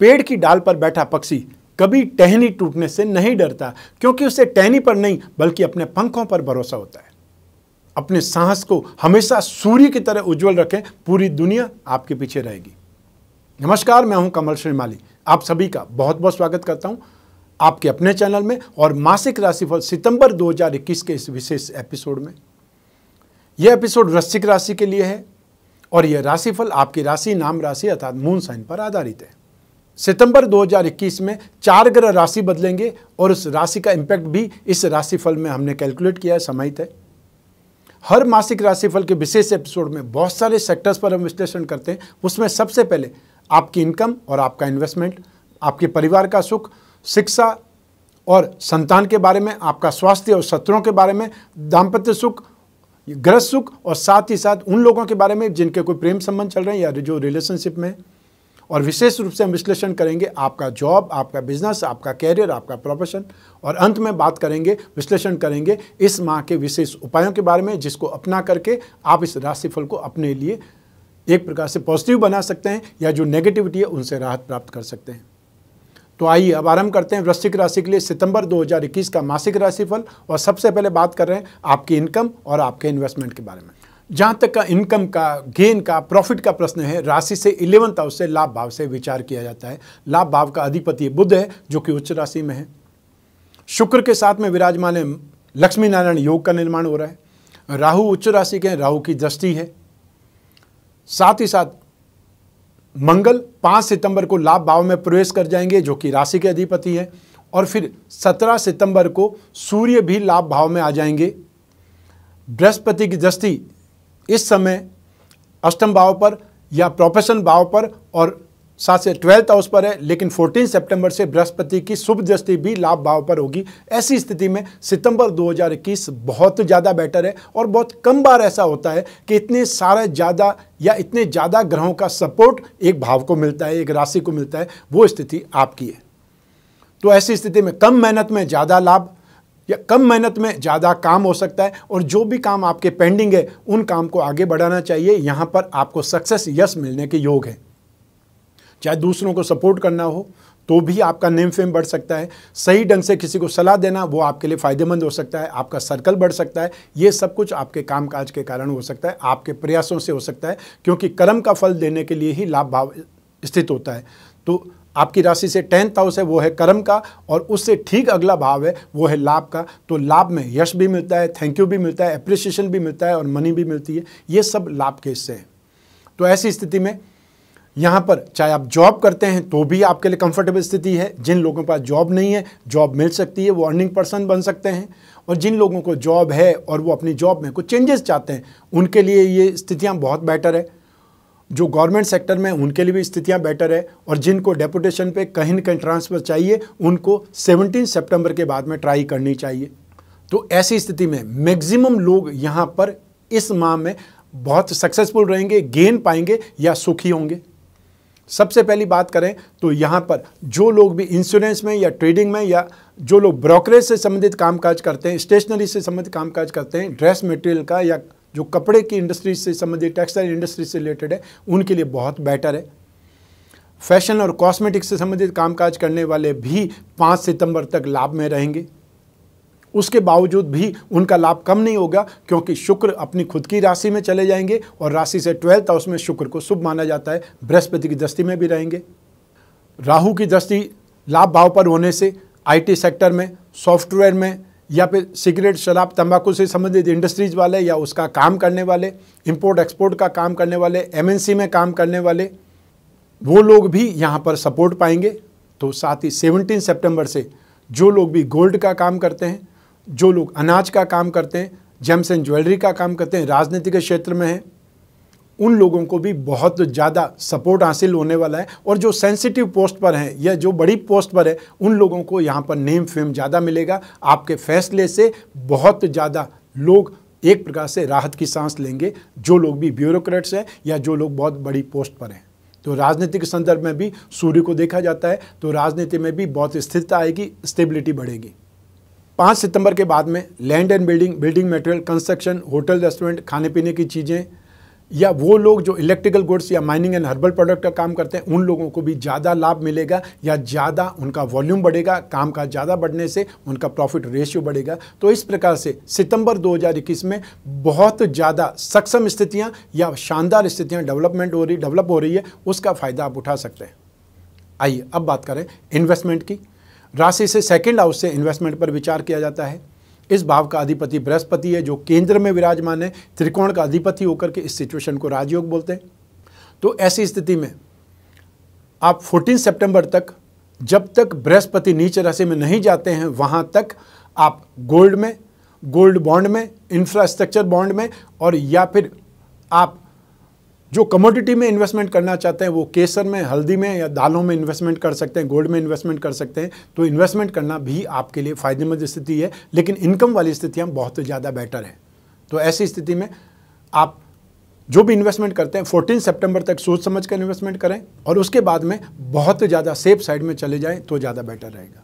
पेड़ की डाल पर बैठा पक्षी कभी टहनी टूटने से नहीं डरता क्योंकि उसे टहनी पर नहीं बल्कि अपने पंखों पर भरोसा होता है अपने साहस को हमेशा सूर्य की तरह उज्जवल रखें पूरी दुनिया आपके पीछे रहेगी नमस्कार मैं हूं कमल श्रीमाली आप सभी का बहुत बहुत स्वागत करता हूं आपके अपने चैनल में और मासिक राशिफल सितंबर 2021 के इस विशेष एपिसोड में यह एपिसोड वृश्चिक राशि के लिए है और यह राशिफल आपकी राशि नाम राशि अर्थात मून साइन पर आधारित है सितंबर 2021 में चार ग्रह राशि बदलेंगे और उस राशि का इम्पैक्ट भी इस राशिफल में हमने कैलकुलेट किया है समाहित है हर मासिक राशिफल के विशेष एपिसोड में बहुत सारे सेक्टर्स पर हम विश्लेषण करते हैं उसमें सबसे पहले आपकी इनकम और आपका इन्वेस्टमेंट आपके परिवार का सुख शिक्षा और संतान के बारे में आपका स्वास्थ्य और शत्रुओं के बारे में दाम्पत्य सुख ग्रह सुख और साथ ही साथ उन लोगों के बारे में जिनके कोई प्रेम संबंध चल रहे हैं या जो रिलेशनशिप में और विशेष रूप से हम विश्लेषण करेंगे आपका जॉब आपका बिजनेस आपका कैरियर आपका प्रोफेशन और अंत में बात करेंगे विश्लेषण करेंगे इस माह के विशेष उपायों के बारे में जिसको अपना करके आप इस राशिफल को अपने लिए एक प्रकार से पॉजिटिव बना सकते हैं या जो नेगेटिविटी है उनसे राहत प्राप्त कर सकते हैं तो आइए अब आरंभ करते हैं वृश्चिक राशि के लिए सितंबर 2021 का मासिक राशिफल और सबसे पहले बात कर रहे हैं आपकी इनकम और आपके इन्वेस्टमेंट के बारे में जहाँ तक का इनकम का गेन का प्रॉफिट का प्रश्न है राशि से इलेवंथ हाउस से लाभ भाव से विचार किया जाता है लाभ भाव का अधिपति बुद्ध है जो कि उच्च राशि में है शुक्र के साथ में विराजमान है लक्ष्मी नारायण योग का निर्माण हो रहा है राहु उच्च राशि के हैं राहु की दृष्टि है साथ ही साथ मंगल 5 सितंबर को लाभ भाव में प्रवेश कर जाएंगे जो कि राशि के अधिपति है और फिर 17 सितंबर को सूर्य भी लाभ भाव में आ जाएंगे बृहस्पति की दृष्टि इस समय अष्टम भाव पर या प्रोफेशन भाव पर और साथ से ट्वेल्थ हाउस पर है लेकिन 14 सितंबर से बृहस्पति की शुभ दृष्टि भी लाभ भाव पर होगी ऐसी स्थिति में सितंबर 2021 बहुत ज़्यादा बेटर है और बहुत कम बार ऐसा होता है कि इतने सारे ज़्यादा या इतने ज़्यादा ग्रहों का सपोर्ट एक भाव को मिलता है एक राशि को मिलता है वो स्थिति आपकी है तो ऐसी स्थिति में कम मेहनत में ज़्यादा लाभ या कम मेहनत में ज़्यादा काम हो सकता है और जो भी काम आपके पेंडिंग है उन काम को आगे बढ़ाना चाहिए यहाँ पर आपको सक्सेस यस मिलने के योग है चाहे दूसरों को सपोर्ट करना हो तो भी आपका नेम फेम बढ़ सकता है सही ढंग से किसी को सलाह देना वो आपके लिए फ़ायदेमंद हो सकता है आपका सर्कल बढ़ सकता है ये सब कुछ आपके कामकाज के कारण हो सकता है आपके प्रयासों से हो सकता है क्योंकि कर्म का फल देने के लिए ही लाभ भाव स्थित होता है तो आपकी राशि से टेंथ हाउस है वो है कर्म का और उससे ठीक अगला भाव है वो है लाभ का तो लाभ में यश भी मिलता है थैंक यू भी मिलता है अप्रिसिएशन भी मिलता है और मनी भी मिलती है ये सब लाभ के हिस्से हैं तो ऐसी स्थिति में यहाँ पर चाहे आप जॉब करते हैं तो भी आपके लिए कंफर्टेबल स्थिति है जिन लोगों के पास जॉब नहीं है जॉब मिल सकती है वो अर्निंग पर्सन बन सकते हैं और जिन लोगों को जॉब है और वो अपनी जॉब में कुछ चेंजेस चाहते हैं उनके लिए ये स्थितियाँ बहुत बेटर है जो गवर्नमेंट सेक्टर में उनके लिए भी स्थितियां बेटर है और जिनको डेपुटेशन पे कहीं ना कहीं ट्रांसफ़र चाहिए उनको 17 सितंबर के बाद में ट्राई करनी चाहिए तो ऐसी स्थिति में मैक्सिमम लोग यहाँ पर इस माह में बहुत सक्सेसफुल रहेंगे गेन पाएंगे या सुखी होंगे सबसे पहली बात करें तो यहाँ पर जो लोग भी इंश्योरेंस में या ट्रेडिंग में या जो लोग ब्रोकरेज से संबंधित कामकाज करते हैं स्टेशनरी से संबंधित कामकाज करते हैं ड्रेस मटेरियल का या जो कपड़े की इंडस्ट्री से संबंधित टेक्सटाइल इंडस्ट्री से रिलेटेड है उनके लिए बहुत बेटर है फैशन और कॉस्मेटिक्स से संबंधित कामकाज करने वाले भी पाँच सितंबर तक लाभ में रहेंगे उसके बावजूद भी उनका लाभ कम नहीं होगा क्योंकि शुक्र अपनी खुद की राशि में चले जाएंगे और राशि से ट्वेल्थ हाउस में शुक्र को शुभ माना जाता है बृहस्पति की दृष्टि में भी रहेंगे राहु की दृष्टि लाभ भाव पर होने से आईटी सेक्टर में सॉफ्टवेयर में या फिर सिगरेट शराब तंबाकू से संबंधित इंडस्ट्रीज वाले या उसका काम करने वाले इंपोर्ट एक्सपोर्ट का काम करने वाले एमएनसी में काम करने वाले वो लोग भी यहाँ पर सपोर्ट पाएंगे तो साथ ही सेवनटीन सेप्टेम्बर से जो लोग भी गोल्ड का काम करते हैं जो लोग अनाज का काम करते हैं जेम्स एंड ज्वेलरी का काम करते हैं राजनीति के क्षेत्र में हैं उन लोगों को भी बहुत ज़्यादा सपोर्ट हासिल होने वाला है और जो सेंसिटिव पोस्ट पर हैं या जो बड़ी पोस्ट पर है उन लोगों को यहाँ पर नेम फेम ज़्यादा मिलेगा आपके फैसले से बहुत ज़्यादा लोग एक प्रकार से राहत की सांस लेंगे जो लोग भी ब्यूरोक्रेट्स हैं या जो लोग बहुत बड़ी पोस्ट पर हैं तो राजनीति के संदर्भ में भी सूर्य को देखा जाता है तो राजनीति में भी बहुत स्थिरता आएगी स्टेबिलिटी बढ़ेगी पाँच सितंबर के बाद में land and building building material construction hotel restaurant खाने पीने की चीज़ें या वो लोग जो इलेक्ट्रिकल गुड्स या माइनिंग एंड हर्बल प्रोडक्ट का काम करते हैं उन लोगों को भी ज़्यादा लाभ मिलेगा या ज़्यादा उनका वॉल्यूम बढ़ेगा काम का ज़्यादा बढ़ने से उनका प्रॉफिट रेशियो बढ़ेगा तो इस प्रकार से सितंबर 2021 में बहुत ज़्यादा सक्षम स्थितियाँ या शानदार स्थितियाँ डेवलपमेंट हो रही डेवलप हो रही है उसका फ़ायदा आप उठा सकते हैं आइए अब बात करें इन्वेस्टमेंट की राशि से सेकेंड हाउस से इन्वेस्टमेंट पर विचार किया जाता है इस भाव का अधिपति बृहस्पति है जो केंद्र में विराजमान है त्रिकोण का अधिपति होकर के इस सिचुएशन को राजयोग बोलते हैं तो ऐसी स्थिति में आप 14 सितंबर तक जब तक बृहस्पति नीच राशि में नहीं जाते हैं वहां तक आप गोल्ड में गोल्ड बॉन्ड में इंफ्रास्ट्रक्चर बॉन्ड में और या फिर आप जो कमोडिटी में इन्वेस्टमेंट करना चाहते हैं वो केसर में हल्दी में या दालों में इन्वेस्टमेंट कर सकते हैं गोल्ड में इन्वेस्टमेंट कर सकते हैं तो इन्वेस्टमेंट करना भी आपके लिए फ़ायदेमंद स्थिति है लेकिन इनकम वाली स्थितियाँ बहुत ज़्यादा बेटर हैं तो ऐसी स्थिति में आप जो भी इन्वेस्टमेंट करते हैं 14 सितंबर तक सोच समझ कर इन्वेस्टमेंट करें और उसके बाद में बहुत ज़्यादा सेफ साइड में चले जाएँ तो ज़्यादा बेटर रहेगा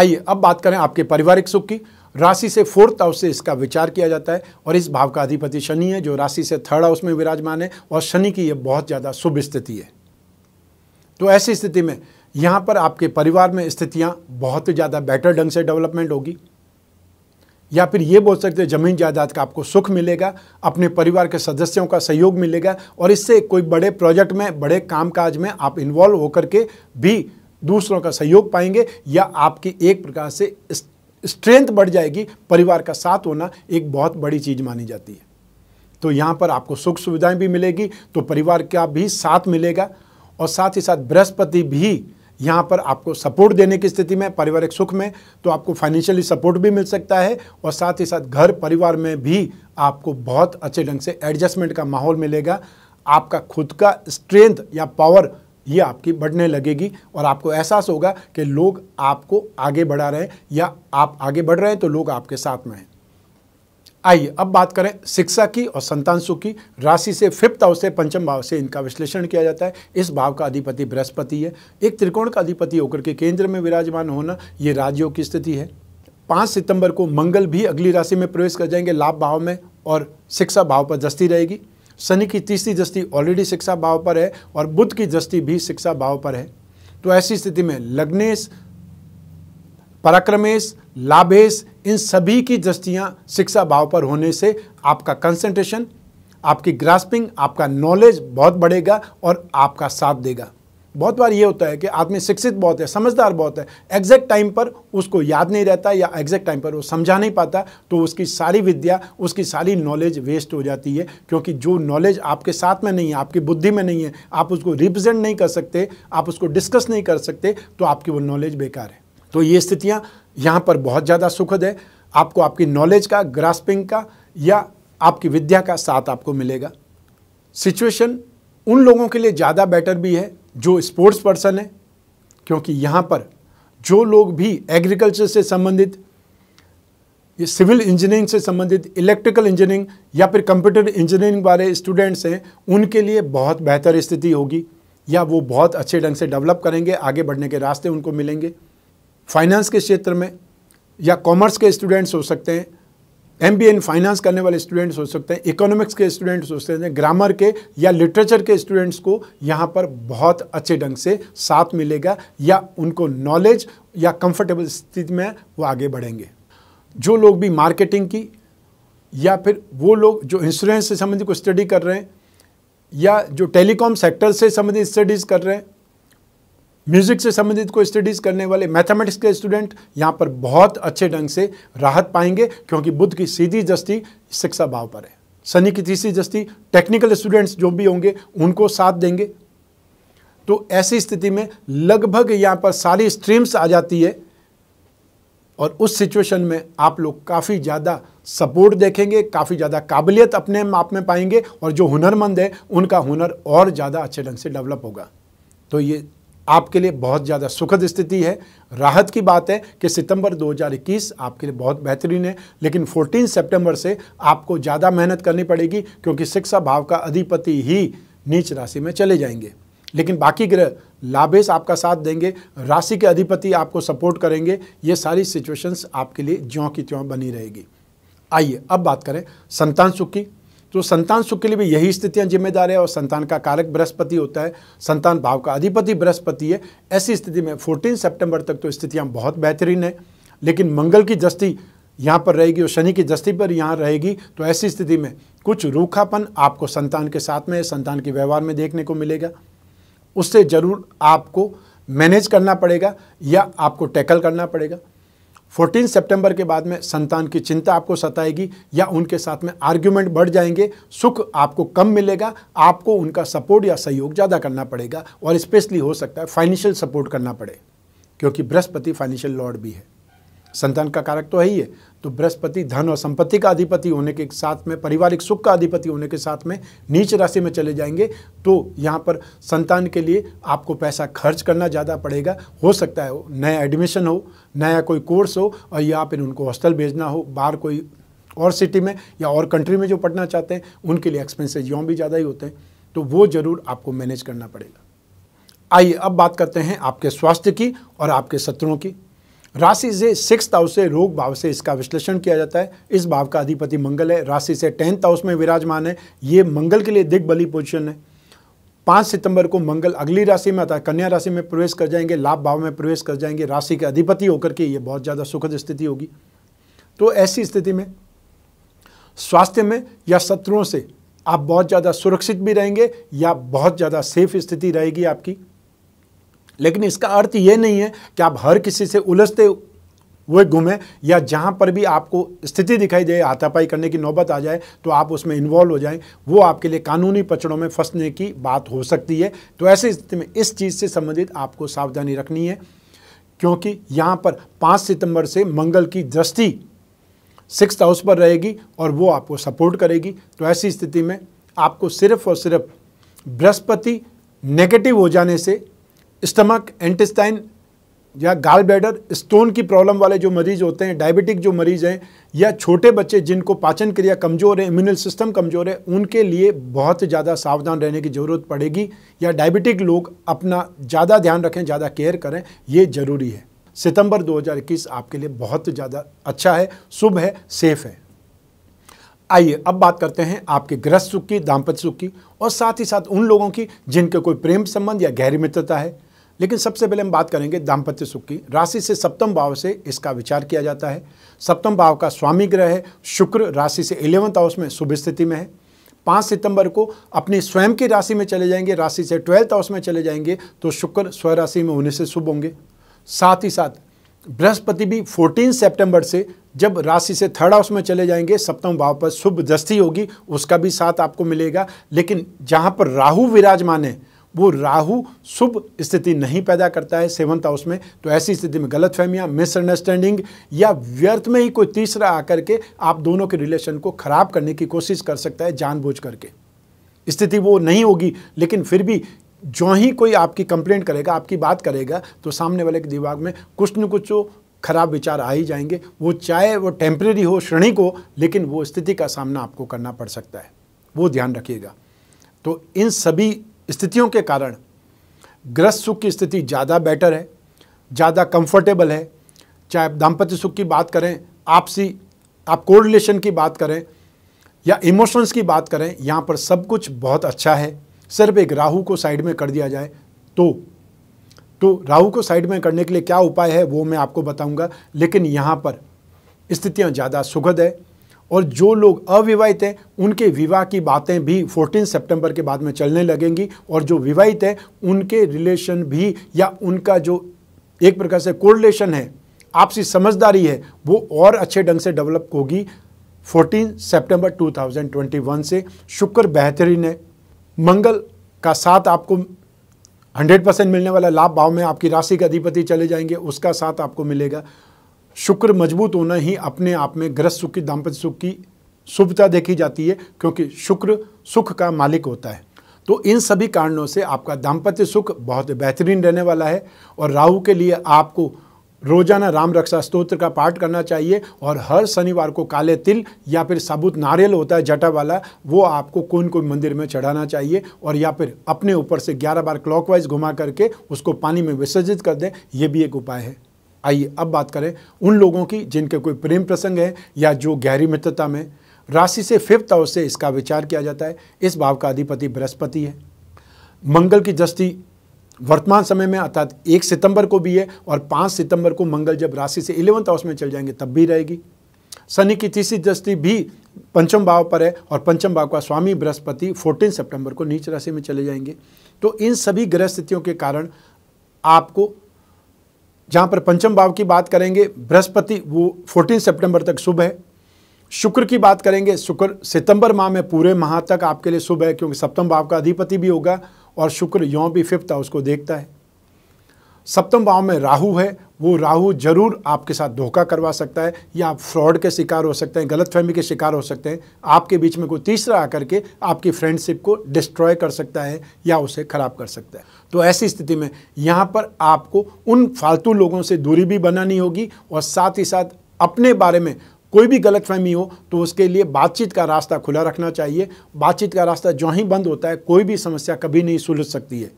आइए अब बात करें आपके पारिवारिक सुख की राशि से फोर्थ हाउस से इसका विचार किया जाता है और इस भाव का अधिपति शनि है जो राशि से थर्ड हाउस में विराजमान है और शनि की यह बहुत ज़्यादा शुभ स्थिति है तो ऐसी स्थिति में यहाँ पर आपके परिवार में स्थितियाँ बहुत ज़्यादा बेटर ढंग से डेवलपमेंट होगी या फिर ये बोल सकते हैं ज़मीन जायदाद का आपको सुख मिलेगा अपने परिवार के सदस्यों का सहयोग मिलेगा और इससे कोई बड़े प्रोजेक्ट में बड़े कामकाज में आप इन्वॉल्व होकर के भी दूसरों का सहयोग पाएंगे या आपकी एक प्रकार से स्ट्रेंथ बढ़ जाएगी परिवार का साथ होना एक बहुत बड़ी चीज़ मानी जाती है तो यहाँ पर आपको सुख सुविधाएं भी मिलेगी तो परिवार का भी साथ मिलेगा और साथ ही साथ बृहस्पति भी यहाँ पर आपको सपोर्ट देने की स्थिति में पारिवारिक सुख में तो आपको फाइनेंशियली सपोर्ट भी मिल सकता है और साथ ही साथ घर परिवार में भी आपको बहुत अच्छे ढंग से एडजस्टमेंट का माहौल मिलेगा आपका खुद का स्ट्रेंथ या पावर ये आपकी बढ़ने लगेगी और आपको एहसास होगा कि लोग आपको आगे बढ़ा रहे हैं या आप आगे बढ़ रहे हैं तो लोग आपके साथ में हैं आइए अब बात करें शिक्षा की और संतान सुख की राशि से फिफ्थ हाउस से पंचम भाव से इनका विश्लेषण किया जाता है इस भाव का अधिपति बृहस्पति है एक त्रिकोण का अधिपति होकर के केंद्र में विराजमान होना ये राजयोग की स्थिति है पाँच सितंबर को मंगल भी अगली राशि में प्रवेश कर जाएंगे लाभ भाव में और शिक्षा भाव पर दस्ती रहेगी शनि की तीसरी दृष्टि ऑलरेडी शिक्षा भाव पर है और बुद्ध की दृष्टि भी शिक्षा भाव पर है तो ऐसी स्थिति में लग्नेश पराक्रमेश लाभेश इन सभी की दृष्टियाँ शिक्षा भाव पर होने से आपका कंसंट्रेशन आपकी ग्रास्पिंग आपका नॉलेज बहुत बढ़ेगा और आपका साथ देगा बहुत बार ये होता है कि आदमी शिक्षित बहुत है समझदार बहुत है एग्जैक्ट टाइम पर उसको याद नहीं रहता या एग्जैक्ट टाइम पर वो समझा नहीं पाता तो उसकी सारी विद्या उसकी सारी नॉलेज वेस्ट हो जाती है क्योंकि जो नॉलेज आपके साथ में नहीं है आपकी बुद्धि में नहीं है आप उसको रिप्रेजेंट नहीं कर सकते आप उसको डिस्कस नहीं कर सकते तो आपकी वो नॉलेज बेकार है तो ये स्थितियाँ यहाँ पर बहुत ज़्यादा सुखद है आपको आपकी नॉलेज का ग्रास्पिंग का या आपकी विद्या का साथ आपको मिलेगा सिचुएशन उन लोगों के लिए ज़्यादा बेटर भी है जो स्पोर्ट्स पर्सन है क्योंकि यहाँ पर जो लोग भी एग्रीकल्चर से संबंधित सिविल इंजीनियरिंग से संबंधित इलेक्ट्रिकल इंजीनियरिंग या फिर कंप्यूटर इंजीनियरिंग वाले स्टूडेंट्स हैं उनके लिए बहुत बेहतर स्थिति होगी या वो बहुत अच्छे ढंग से डेवलप करेंगे आगे बढ़ने के रास्ते उनको मिलेंगे फाइनेंस के क्षेत्र में या कॉमर्स के स्टूडेंट्स हो सकते हैं एम बी इन फाइनेंस करने वाले स्टूडेंट्स हो सकते हैं इकोनॉमिक्स के स्टूडेंट्स हो सकते हैं ग्रामर के या लिटरेचर के स्टूडेंट्स को यहाँ पर बहुत अच्छे ढंग से साथ मिलेगा या उनको नॉलेज या कंफर्टेबल स्थिति में वो आगे बढ़ेंगे जो लोग भी मार्केटिंग की या फिर वो लोग जो इंश्योरेंस से संबंधित कुछ स्टडी कर रहे हैं या जो टेलीकॉम सेक्टर से संबंधित स्टडीज़ कर रहे हैं म्यूज़िक से संबंधित कोई स्टडीज़ करने वाले मैथमेटिक्स के स्टूडेंट यहाँ पर बहुत अच्छे ढंग से राहत पाएंगे क्योंकि बुद्ध की सीधी दृष्टि शिक्षा भाव पर है शनि की तीसरी दृष्टि टेक्निकल स्टूडेंट्स जो भी होंगे उनको साथ देंगे तो ऐसी स्थिति में लगभग यहाँ पर सारी स्ट्रीम्स आ जाती है और उस सिचुएशन में आप लोग काफ़ी ज़्यादा सपोर्ट देखेंगे काफ़ी ज़्यादा काबिलियत अपने आप में पाएंगे और जो हुनरमंद है उनका हुनर और ज़्यादा अच्छे ढंग से डेवलप होगा तो ये आपके लिए बहुत ज़्यादा सुखद स्थिति है राहत की बात है कि सितंबर 2021 आपके लिए बहुत बेहतरीन है लेकिन 14 सितंबर से आपको ज़्यादा मेहनत करनी पड़ेगी क्योंकि शिक्षा भाव का अधिपति ही नीच राशि में चले जाएंगे लेकिन बाकी ग्रह लाभेश आपका साथ देंगे राशि के अधिपति आपको सपोर्ट करेंगे ये सारी सिचुएशंस आपके लिए ज्यों की त्यों बनी रहेगी आइए अब बात करें संतान सुख की तो संतान सुख के लिए भी यही स्थितियां जिम्मेदार है और संतान का कारक बृहस्पति होता है संतान भाव का अधिपति बृहस्पति है ऐसी स्थिति में 14 सितंबर तक तो स्थितियां बहुत बेहतरीन है लेकिन मंगल की दृष्टि यहाँ पर रहेगी और शनि की दृष्टि पर यहाँ रहेगी तो ऐसी स्थिति में कुछ रूखापन आपको संतान के साथ में संतान के व्यवहार में देखने को मिलेगा उससे ज़रूर आपको मैनेज करना पड़ेगा या आपको टैकल करना पड़ेगा 14 सितंबर के बाद में संतान की चिंता आपको सताएगी या उनके साथ में आर्ग्यूमेंट बढ़ जाएंगे सुख आपको कम मिलेगा आपको उनका सपोर्ट या सहयोग ज़्यादा करना पड़ेगा और स्पेशली हो सकता है फाइनेंशियल सपोर्ट करना पड़े क्योंकि बृहस्पति फाइनेंशियल लॉर्ड भी है संतान का कारक तो है ही है तो बृहस्पति धन और संपत्ति का अधिपति होने के साथ में पारिवारिक सुख का अधिपति होने के साथ में नीच राशि में चले जाएंगे तो यहाँ पर संतान के लिए आपको पैसा खर्च करना ज़्यादा पड़ेगा हो सकता है नया एडमिशन हो नया कोई कोर्स हो और या फिर उनको हॉस्टल भेजना हो बाहर कोई और सिटी में या और कंट्री में जो पढ़ना चाहते हैं उनके लिए एक्सपेंसिज यों भी ज़्यादा ही होते हैं तो वो ज़रूर आपको मैनेज करना पड़ेगा आइए अब बात करते हैं आपके स्वास्थ्य की और आपके शत्रुओं की राशि से सिक्स हाउस से रोग भाव से इसका विश्लेषण किया जाता है इस भाव का अधिपति मंगल है राशि से टेंथ हाउस में विराजमान है ये मंगल के लिए बली पोजिशन है पाँच सितंबर को मंगल अगली राशि में आता है कन्या राशि में प्रवेश कर जाएंगे लाभ भाव में प्रवेश कर जाएंगे राशि के अधिपति होकर के ये बहुत ज़्यादा सुखद स्थिति होगी तो ऐसी स्थिति में स्वास्थ्य में या शत्रुओं से आप बहुत ज़्यादा सुरक्षित भी रहेंगे या बहुत ज़्यादा सेफ स्थिति रहेगी आपकी लेकिन इसका अर्थ ये नहीं है कि आप हर किसी से उलझते हुए घूमें या जहाँ पर भी आपको स्थिति दिखाई दे हाथापाई करने की नौबत आ जाए तो आप उसमें इन्वॉल्व हो जाएं वो आपके लिए कानूनी पचड़ों में फंसने की बात हो सकती है तो ऐसी स्थिति में इस चीज़ से संबंधित आपको सावधानी रखनी है क्योंकि यहाँ पर पाँच सितंबर से मंगल की दृष्टि सिक्स हाउस पर रहेगी और वो आपको सपोर्ट करेगी तो ऐसी स्थिति में आपको सिर्फ और सिर्फ बृहस्पति नेगेटिव हो जाने से स्टमक एंटेस्टाइन या गाल बैडर स्टोन की प्रॉब्लम वाले जो मरीज होते हैं डायबिटिक जो मरीज़ हैं या छोटे बच्चे जिनको पाचन क्रिया कमज़ोर है इम्यूनल सिस्टम कमज़ोर है उनके लिए बहुत ज़्यादा सावधान रहने की ज़रूरत पड़ेगी या डायबिटिक लोग अपना ज़्यादा ध्यान रखें ज़्यादा केयर करें ये ज़रूरी है सितंबर 2021 आपके लिए बहुत ज़्यादा अच्छा है शुभ है सेफ है आइए अब बात करते हैं आपके गृहस्थ सुख की दाम्पत्य सुख की और साथ ही साथ उन लोगों की जिनके कोई प्रेम संबंध या गहरी मित्रता है लेकिन सबसे पहले हम बात करेंगे दाम्पत्य सुख की राशि से सप्तम भाव से इसका विचार किया जाता है सप्तम भाव का स्वामी ग्रह है शुक्र राशि से इलेवंथ हाउस में शुभ स्थिति में है पाँच सितंबर को अपने स्वयं की राशि में चले जाएंगे राशि से ट्वेल्थ हाउस में चले जाएंगे तो शुक्र स्व राशि में होने से शुभ होंगे साथ ही साथ बृहस्पति भी 14 सितंबर से जब राशि से थर्ड हाउस में चले जाएंगे सप्तम भाव पर शुभ दस्ती होगी उसका भी साथ आपको मिलेगा लेकिन जहाँ पर राहु विराजमान है वो राहु शुभ स्थिति नहीं पैदा करता है सेवंथ हाउस में तो ऐसी स्थिति में गलत फहमियाँ मिसअंडरस्टैंडिंग या व्यर्थ में ही कोई तीसरा आकर के आप दोनों के रिलेशन को खराब करने की कोशिश कर सकता है जानबूझ करके स्थिति वो नहीं होगी लेकिन फिर भी जो ही कोई आपकी कंप्लेंट करेगा आपकी बात करेगा तो सामने वाले के दिमाग में कुछ न कुछ तो खराब विचार आ ही जाएंगे वो चाहे वो टेम्प्रेरी हो श्रेणी को लेकिन वो स्थिति का सामना आपको करना पड़ सकता है वो ध्यान रखिएगा तो इन सभी स्थितियों के कारण ग्रस्त सुख की स्थिति ज़्यादा बेटर है ज़्यादा कंफर्टेबल है चाहे दाम्पत्य सुख की बात करें आपसी आप को रिलेशन की बात करें या इमोशंस की बात करें यहाँ पर सब कुछ बहुत अच्छा है सिर्फ एक राहु को साइड में कर दिया जाए तो तो राहु को साइड में करने के लिए क्या उपाय है वो मैं आपको बताऊंगा लेकिन यहाँ पर स्थितियाँ ज़्यादा सुखद है और जो लोग अविवाहित हैं उनके विवाह की बातें भी 14 सितंबर के बाद में चलने लगेंगी और जो विवाहित हैं उनके रिलेशन भी या उनका जो एक प्रकार से कोरिलेशन है आपसी समझदारी है वो और अच्छे ढंग से डेवलप होगी 14 सितंबर 2021 से शुक्र बेहतरीन है मंगल का साथ आपको 100 परसेंट मिलने वाला लाभ भाव में आपकी राशि के अधिपति चले जाएंगे उसका साथ आपको मिलेगा शुक्र मजबूत होना ही अपने आप में ग्रह सुख की दाम्पत्य सुख की शुभता देखी जाती है क्योंकि शुक्र सुख का मालिक होता है तो इन सभी कारणों से आपका दाम्पत्य सुख बहुत बेहतरीन रहने वाला है और राहु के लिए आपको रोजाना राम रक्षा स्तोत्र का पाठ करना चाहिए और हर शनिवार को काले तिल या फिर साबुत नारियल होता है जटा वाला वो आपको कोई कोई मंदिर में चढ़ाना चाहिए और या फिर अपने ऊपर से 11 बार क्लॉकवाइज घुमा करके उसको पानी में विसर्जित कर दें ये भी एक उपाय है आइए अब बात करें उन लोगों की जिनके कोई प्रेम प्रसंग है या जो गहरी मित्रता में राशि से फिफ्थ हाउस से इसका विचार किया जाता है इस भाव का अधिपति बृहस्पति है मंगल की दृष्टि वर्तमान समय में अर्थात एक सितंबर को भी है और पाँच सितंबर को मंगल जब राशि से इलेवंथ हाउस में चल जाएंगे तब भी रहेगी शनि की तीसरी दृष्टि भी पंचम भाव पर है और पंचम भाव का स्वामी बृहस्पति 14 सितंबर को नीच राशि में चले जाएंगे तो इन सभी ग्रह स्थितियों के कारण आपको जहां पर पंचम भाव की बात करेंगे बृहस्पति वो 14 सितंबर तक शुभ है शुक्र की बात करेंगे शुक्र सितंबर माह में पूरे माह तक आपके लिए शुभ है क्योंकि सप्तम भाव का अधिपति भी होगा और शुक्र यौ भी फिफ्थ हाउस को देखता है सप्तम भाव में राहु है वो राहु जरूर आपके साथ धोखा करवा सकता है या आप फ्रॉड के शिकार हो सकते हैं गलतफहमी के शिकार हो सकते हैं आपके बीच में कोई तीसरा आकर के आपकी फ्रेंडशिप को डिस्ट्रॉय कर सकता है या उसे ख़राब कर सकता है तो ऐसी स्थिति में यहाँ पर आपको उन फालतू लोगों से दूरी भी बनानी होगी और साथ ही साथ अपने बारे में कोई भी गलतफहमी हो तो उसके लिए बातचीत का रास्ता खुला रखना चाहिए बातचीत का रास्ता जो ही बंद होता है कोई भी समस्या कभी नहीं सुलझ सकती है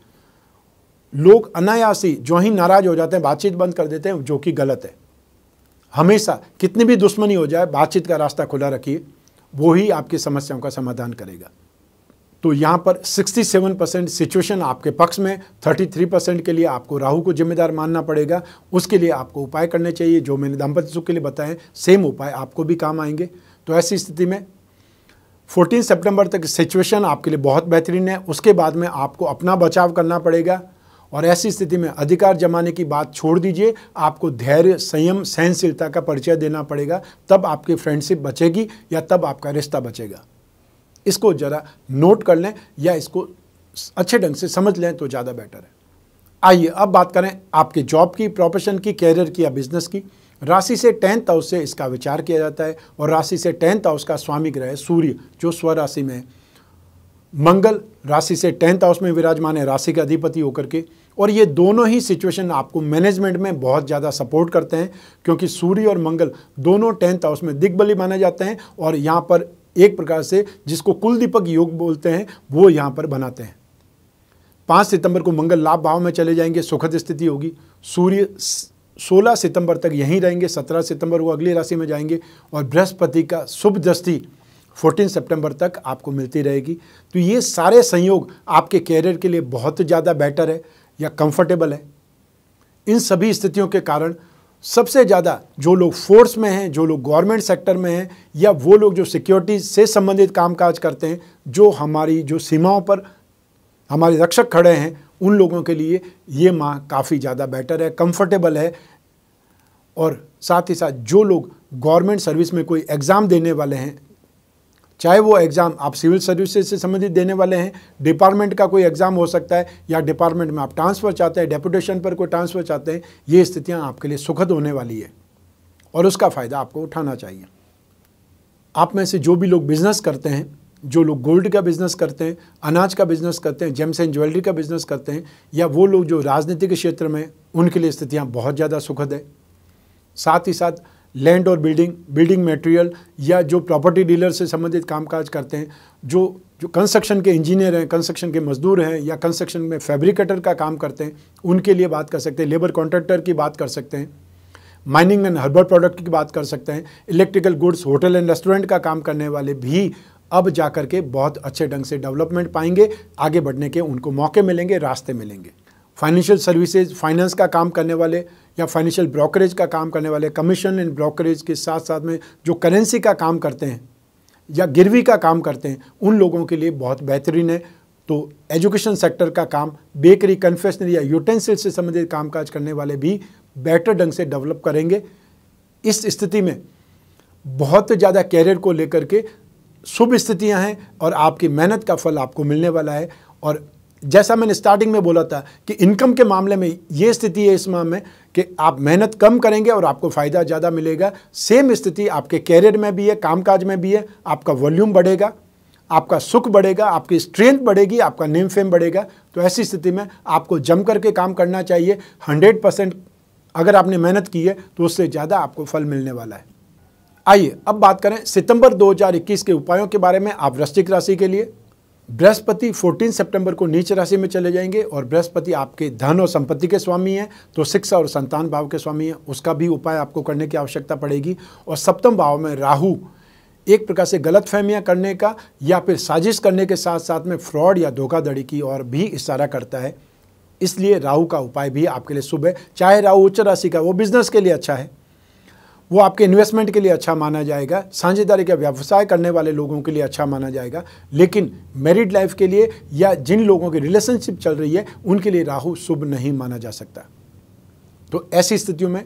लोग अनायासी जो ही नाराज हो जाते हैं बातचीत बंद कर देते हैं जो कि गलत है हमेशा कितनी भी दुश्मनी हो जाए बातचीत का रास्ता खुला रखिए वो ही आपकी समस्याओं का समाधान करेगा तो यहाँ पर 67 परसेंट सिचुएशन आपके पक्ष में 33 परसेंट के लिए आपको राहु को जिम्मेदार मानना पड़ेगा उसके लिए आपको उपाय करने चाहिए जो मैंने दाम्पत्य सुख के लिए बताए सेम उपाय आपको भी काम आएंगे तो ऐसी स्थिति में 14 सितंबर तक सिचुएशन आपके लिए बहुत बेहतरीन है उसके बाद में आपको अपना बचाव करना पड़ेगा और ऐसी स्थिति में अधिकार जमाने की बात छोड़ दीजिए आपको धैर्य संयम सहनशीलता का परिचय देना पड़ेगा तब आपकी फ्रेंडशिप बचेगी या तब आपका रिश्ता बचेगा इसको ज़रा नोट कर लें या इसको अच्छे ढंग से समझ लें तो ज़्यादा बेटर है आइए अब बात करें आपके जॉब की प्रोफेशन की कैरियर की या बिजनेस की राशि से टेंथ हाउस से इसका विचार किया जाता है और राशि से टेंथ हाउस का स्वामी ग्रह सूर्य जो स्व राशि में मंगल राशि से टेंथ हाउस में विराजमान है राशि के अधिपति होकर के और ये दोनों ही सिचुएशन आपको मैनेजमेंट में बहुत ज़्यादा सपोर्ट करते हैं क्योंकि सूर्य और मंगल दोनों टेंथ हाउस में दिग्बली माने जाते हैं और यहाँ पर एक प्रकार से जिसको कुलदीपक योग बोलते हैं वो यहाँ पर बनाते हैं पाँच सितंबर को मंगल लाभ भाव में चले जाएंगे सुखद स्थिति होगी सूर्य 16 सितंबर तक यहीं रहेंगे 17 सितंबर वो अगली राशि में जाएंगे और बृहस्पति का शुभ दृष्टि 14 सितंबर तक आपको मिलती रहेगी तो ये सारे संयोग आपके कैरियर के लिए बहुत ज़्यादा बेटर है या कंफर्टेबल है इन सभी स्थितियों के कारण सबसे ज़्यादा जो लोग फोर्स में हैं जो लोग गवर्नमेंट सेक्टर में हैं या वो लोग जो सिक्योरिटी से संबंधित कामकाज करते हैं जो हमारी जो सीमाओं पर हमारे रक्षक खड़े हैं उन लोगों के लिए ये माह काफ़ी ज़्यादा बेटर है कंफर्टेबल है और साथ ही साथ जो लोग गवर्नमेंट सर्विस में कोई एग्ज़ाम देने वाले हैं चाहे वो एग्ज़ाम आप सिविल सर्विसेज से संबंधित देने वाले हैं डिपार्टमेंट का कोई एग्ज़ाम हो सकता है या डिपार्टमेंट में आप ट्रांसफ़र चाहते हैं डेपुटेशन पर कोई ट्रांसफ़र चाहते हैं ये स्थितियाँ आपके लिए सुखद होने वाली है और उसका फ़ायदा आपको उठाना चाहिए आप में से जो भी लोग बिज़नेस करते हैं जो लोग गोल्ड का बिज़नेस करते हैं अनाज का बिज़नेस करते हैं जेम्स एंड ज्वेलरी का बिज़नेस करते हैं या वो लोग जो राजनीतिक क्षेत्र में उनके लिए स्थितियाँ बहुत ज़्यादा सुखद है साथ ही साथ लैंड और बिल्डिंग बिल्डिंग मटेरियल या जो प्रॉपर्टी डीलर से संबंधित कामकाज करते हैं जो जो कंस्ट्रक्शन के इंजीनियर हैं कंस्ट्रक्शन के मजदूर हैं या कंस्ट्रक्शन में फैब्रिकेटर का काम करते हैं उनके लिए बात कर सकते हैं लेबर कॉन्ट्रैक्टर की बात कर सकते हैं माइनिंग एंड हर्बल प्रोडक्ट की बात कर सकते हैं electrical goods hotel and restaurant का काम करने वाले भी अब जा कर के बहुत अच्छे ढंग से डेवलपमेंट पाएंगे आगे बढ़ने के उनको मौके मिलेंगे रास्ते मिलेंगे फाइनेंशियल सर्विसेज फाइनेंस का काम करने वाले या फाइनेंशियल ब्रोकरेज का काम करने वाले कमीशन एंड ब्रोकरेज के साथ साथ में जो करेंसी का काम करते हैं या गिरवी का काम करते हैं उन लोगों के लिए बहुत बेहतरीन है तो एजुकेशन सेक्टर का काम बेकरी कन्फेशनरी या यूटेंसिल से संबंधित कामकाज करने वाले भी बेटर ढंग से डेवलप करेंगे इस स्थिति में बहुत ज़्यादा कैरियर को लेकर के शुभ स्थितियाँ हैं और आपकी मेहनत का फल आपको मिलने वाला है और जैसा मैंने स्टार्टिंग में बोला था कि इनकम के मामले में ये स्थिति है इस माह में कि आप मेहनत कम करेंगे और आपको फ़ायदा ज़्यादा मिलेगा सेम स्थिति आपके कैरियर में भी है कामकाज में भी है आपका वॉल्यूम बढ़ेगा आपका सुख बढ़ेगा आपकी स्ट्रेंथ बढ़ेगी आपका नेम फेम बढ़ेगा तो ऐसी स्थिति में आपको जम करके काम करना चाहिए हंड्रेड परसेंट अगर आपने मेहनत की है तो उससे ज़्यादा आपको फल मिलने वाला है आइए अब बात करें सितंबर 2021 के उपायों के बारे में आप वृश्चिक राशि के लिए बृहस्पति 14 सितंबर को नीच राशि में चले जाएंगे और बृहस्पति आपके धन और संपत्ति के स्वामी हैं तो शिक्षा और संतान भाव के स्वामी हैं उसका भी उपाय आपको करने की आवश्यकता पड़ेगी और सप्तम भाव में राहु एक प्रकार से गलत फहमियाँ करने का या फिर साजिश करने के साथ साथ में फ्रॉड या धोखाधड़ी की और भी इशारा करता है इसलिए राहु का उपाय भी आपके लिए शुभ है चाहे राहु उच्च राशि का वो बिजनेस के लिए अच्छा है वो आपके इन्वेस्टमेंट के लिए अच्छा माना जाएगा साझेदारी का व्यवसाय करने वाले लोगों के लिए अच्छा माना जाएगा लेकिन मैरिड लाइफ के लिए या जिन लोगों की रिलेशनशिप चल रही है उनके लिए राहु शुभ नहीं माना जा सकता तो ऐसी स्थितियों में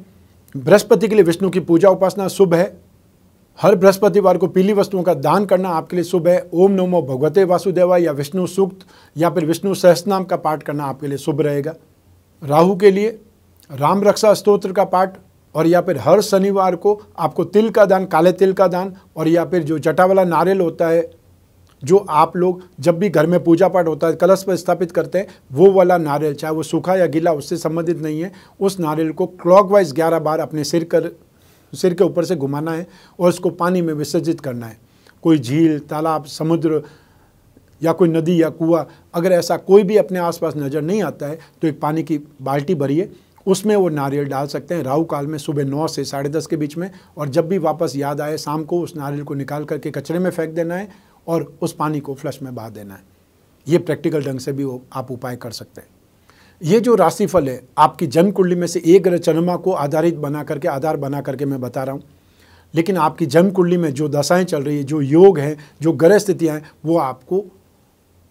बृहस्पति के लिए विष्णु की पूजा उपासना शुभ है हर बृहस्पतिवार को पीली वस्तुओं का दान करना आपके लिए शुभ है ओम नमो भगवते वासुदेवा या विष्णु सूक्त या फिर विष्णु सहस्नाम का पाठ करना आपके लिए शुभ रहेगा राहु के लिए राम रक्षा स्त्रोत्र का पाठ और या फिर हर शनिवार को आपको तिल का दान काले तिल का दान और या फिर जो जटा वाला नारियल होता है जो आप लोग जब भी घर में पूजा पाठ होता है कलश पर स्थापित करते हैं वो वाला नारियल चाहे वो सूखा या गीला उससे संबंधित नहीं है उस नारियल को क्लॉकवाइज ग्यारह बार अपने सिर कर सिर के ऊपर से घुमाना है और उसको पानी में विसर्जित करना है कोई झील तालाब समुद्र या कोई नदी या कुआ अगर ऐसा कोई भी अपने आसपास नज़र नहीं आता है तो एक पानी की बाल्टी भरिए उसमें वो नारियल डाल सकते हैं राहु काल में सुबह नौ से साढ़े दस के बीच में और जब भी वापस याद आए शाम को उस नारियल को निकाल करके कचरे में फेंक देना है और उस पानी को फ्लश में बहा देना है ये प्रैक्टिकल ढंग से भी आप उपाय कर सकते हैं ये जो राशिफल है आपकी जन्म कुंडली में से एक ग्रह चंद्रमा को आधारित बना करके आधार बना करके मैं बता रहा हूँ लेकिन आपकी जन्म कुंडली में जो दशाएं चल रही है जो योग हैं जो ग्रह स्थितियाँ हैं वो आपको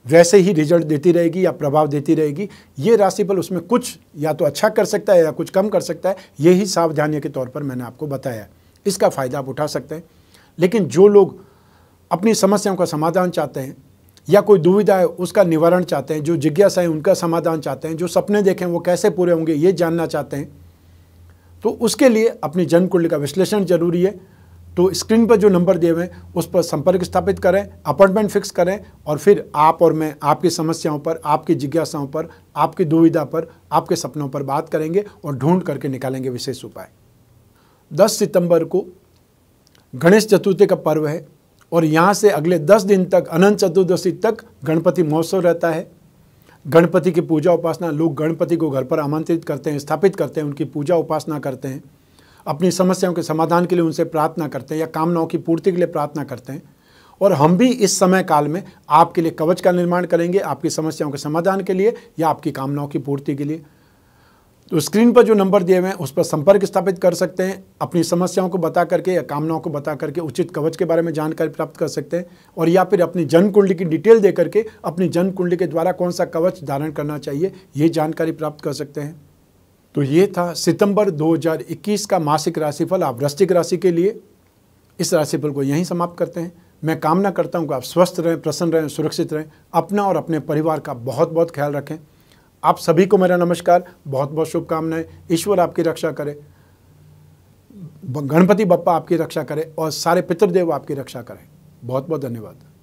वैसे ही रिजल्ट देती रहेगी या प्रभाव देती रहेगी ये राशिफल उसमें कुछ या तो अच्छा कर सकता है या कुछ कम कर सकता है यही सावधानी के तौर पर मैंने आपको बताया इसका फ़ायदा आप उठा सकते हैं लेकिन जो लोग अपनी समस्याओं का समाधान चाहते हैं या कोई दुविधा है उसका निवारण चाहते हैं जो जिज्ञासा है उनका समाधान चाहते हैं जो सपने देखें वो कैसे पूरे होंगे ये जानना चाहते हैं तो उसके लिए अपनी जन्म कुंडली का विश्लेषण जरूरी है तो स्क्रीन पर जो नंबर दिए हुए हैं उस पर संपर्क स्थापित करें अपॉइंटमेंट फिक्स करें और फिर आप और मैं आपकी समस्याओं पर आपकी जिज्ञासाओं पर आपकी दुविधा पर आपके सपनों पर बात करेंगे और ढूंढ करके निकालेंगे विशेष उपाय 10 सितंबर को गणेश चतुर्थी का पर्व है और यहाँ से अगले दस दिन तक अनंत चतुर्दशी तक गणपति महोत्सव रहता है गणपति की पूजा उपासना लोग गणपति को घर पर आमंत्रित करते हैं स्थापित करते हैं उनकी पूजा उपासना करते हैं अपनी समस्याओं के समाधान के लिए उनसे प्रार्थना करते हैं या कामनाओं की पूर्ति के लिए प्रार्थना करते हैं और हम भी इस समय काल में आपके लिए कवच का निर्माण करेंगे आपकी समस्याओं के समाधान के लिए या आपकी कामनाओं की पूर्ति के लिए तो स्क्रीन पर जो नंबर दिए हुए हैं उस पर संपर्क स्थापित कर सकते हैं अपनी समस्याओं को बता करके या कामनाओं को बता करके उचित कवच के बारे में जानकारी प्राप्त कर सकते हैं और या फिर अपनी जन्म कुंडली की डिटेल दे करके अपनी जन्म कुंडली के द्वारा कौन सा कवच धारण करना चाहिए ये जानकारी प्राप्त कर सकते हैं तो ये था सितंबर 2021 का मासिक राशिफल आप वृश्चिक राशि के लिए इस राशिफल को यहीं समाप्त करते हैं मैं कामना करता हूँ कि आप स्वस्थ रहें प्रसन्न रहें सुरक्षित रहें अपना और अपने परिवार का बहुत बहुत ख्याल रखें आप सभी को मेरा नमस्कार बहुत बहुत शुभकामनाएं ईश्वर आपकी रक्षा करे गणपति बप्पा आपकी रक्षा करे और सारे पितृदेव आपकी रक्षा करें बहुत बहुत धन्यवाद